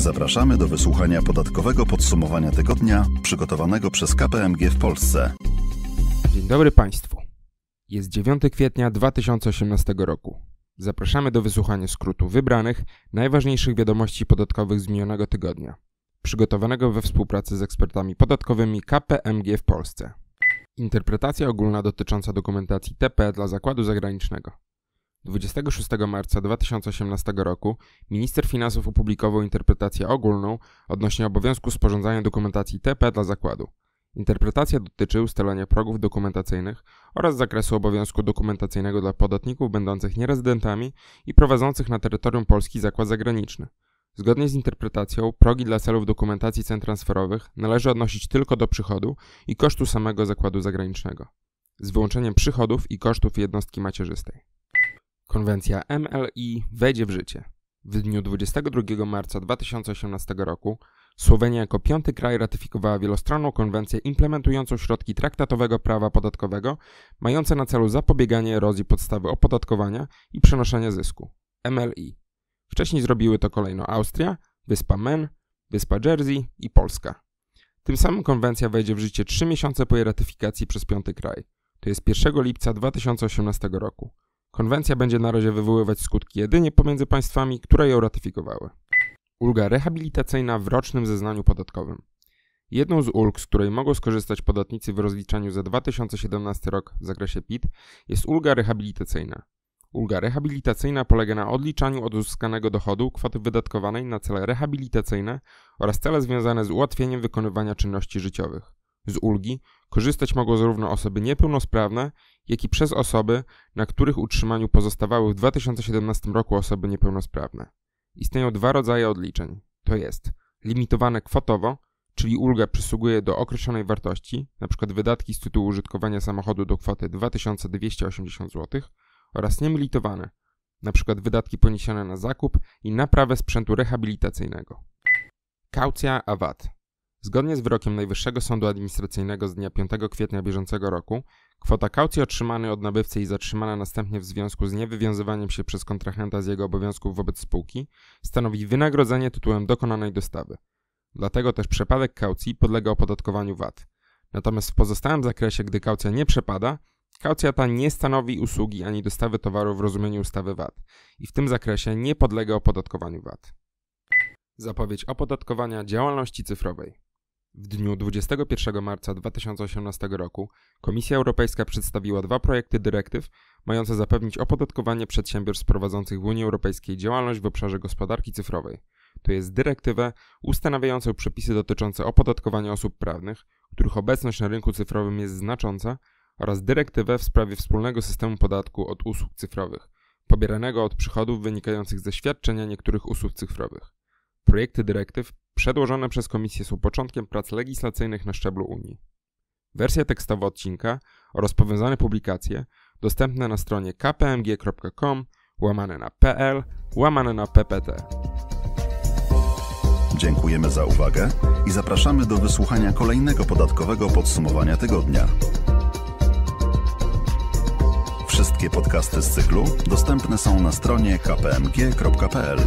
Zapraszamy do wysłuchania podatkowego podsumowania tygodnia przygotowanego przez KPMG w Polsce. Dzień dobry Państwu. Jest 9 kwietnia 2018 roku. Zapraszamy do wysłuchania skrótu wybranych, najważniejszych wiadomości podatkowych z minionego tygodnia, przygotowanego we współpracy z ekspertami podatkowymi KPMG w Polsce. Interpretacja ogólna dotycząca dokumentacji TP dla zakładu zagranicznego. 26 marca 2018 roku minister finansów opublikował interpretację ogólną odnośnie obowiązku sporządzania dokumentacji TP dla zakładu. Interpretacja dotyczy ustalenia progów dokumentacyjnych oraz zakresu obowiązku dokumentacyjnego dla podatników będących nierezydentami i prowadzących na terytorium Polski zakład zagraniczny. Zgodnie z interpretacją, progi dla celów dokumentacji cen transferowych należy odnosić tylko do przychodu i kosztu samego zakładu zagranicznego, z wyłączeniem przychodów i kosztów jednostki macierzystej. Konwencja MLI wejdzie w życie. W dniu 22 marca 2018 roku Słowenia jako piąty kraj ratyfikowała wielostronną konwencję implementującą środki traktatowego prawa podatkowego mające na celu zapobieganie erozji podstawy opodatkowania i przenoszenia zysku MLI. Wcześniej zrobiły to kolejno Austria, Wyspa Men, Wyspa Jersey i Polska. Tym samym konwencja wejdzie w życie 3 miesiące po jej ratyfikacji przez piąty kraj. To jest 1 lipca 2018 roku. Konwencja będzie na razie wywoływać skutki jedynie pomiędzy państwami, które ją ratyfikowały. Ulga rehabilitacyjna w rocznym zeznaniu podatkowym. Jedną z ulg, z której mogą skorzystać podatnicy w rozliczaniu za 2017 rok w zakresie PIT, jest ulga rehabilitacyjna. Ulga rehabilitacyjna polega na odliczaniu od uzyskanego dochodu kwoty wydatkowanej na cele rehabilitacyjne oraz cele związane z ułatwieniem wykonywania czynności życiowych. Z ulgi korzystać mogą zarówno osoby niepełnosprawne, jak i przez osoby, na których utrzymaniu pozostawały w 2017 roku osoby niepełnosprawne. Istnieją dwa rodzaje odliczeń, to jest limitowane kwotowo, czyli ulga przysługuje do określonej wartości, np. wydatki z tytułu użytkowania samochodu do kwoty 2280 zł, oraz niemilitowane, np. wydatki poniesione na zakup i naprawę sprzętu rehabilitacyjnego. Kaucja a VAT Zgodnie z wyrokiem Najwyższego Sądu Administracyjnego z dnia 5 kwietnia bieżącego roku, kwota kaucji otrzymanej od nabywcy i zatrzymana następnie w związku z niewywiązywaniem się przez kontrahenta z jego obowiązków wobec spółki stanowi wynagrodzenie tytułem dokonanej dostawy. Dlatego też przepadek kaucji podlega opodatkowaniu VAT. Natomiast w pozostałym zakresie, gdy kaucja nie przepada, kaucja ta nie stanowi usługi ani dostawy towaru w rozumieniu ustawy VAT i w tym zakresie nie podlega opodatkowaniu VAT. Zapowiedź opodatkowania działalności cyfrowej. W dniu 21 marca 2018 roku Komisja Europejska przedstawiła dwa projekty dyrektyw mające zapewnić opodatkowanie przedsiębiorstw prowadzących w Unii Europejskiej działalność w obszarze gospodarki cyfrowej. To jest dyrektywę ustanawiającą przepisy dotyczące opodatkowania osób prawnych, których obecność na rynku cyfrowym jest znacząca, oraz dyrektywę w sprawie wspólnego systemu podatku od usług cyfrowych, pobieranego od przychodów wynikających ze świadczenia niektórych usług cyfrowych. Projekty dyrektyw przedłożone przez Komisję są początkiem prac legislacyjnych na szczeblu Unii. Wersja tekstowa odcinka oraz powiązane publikacje dostępne na stronie kpmg.com łamane na pl łamane na ppt. Dziękujemy za uwagę i zapraszamy do wysłuchania kolejnego podatkowego podsumowania tygodnia. Wszystkie podcasty z cyklu dostępne są na stronie kpmg.pl.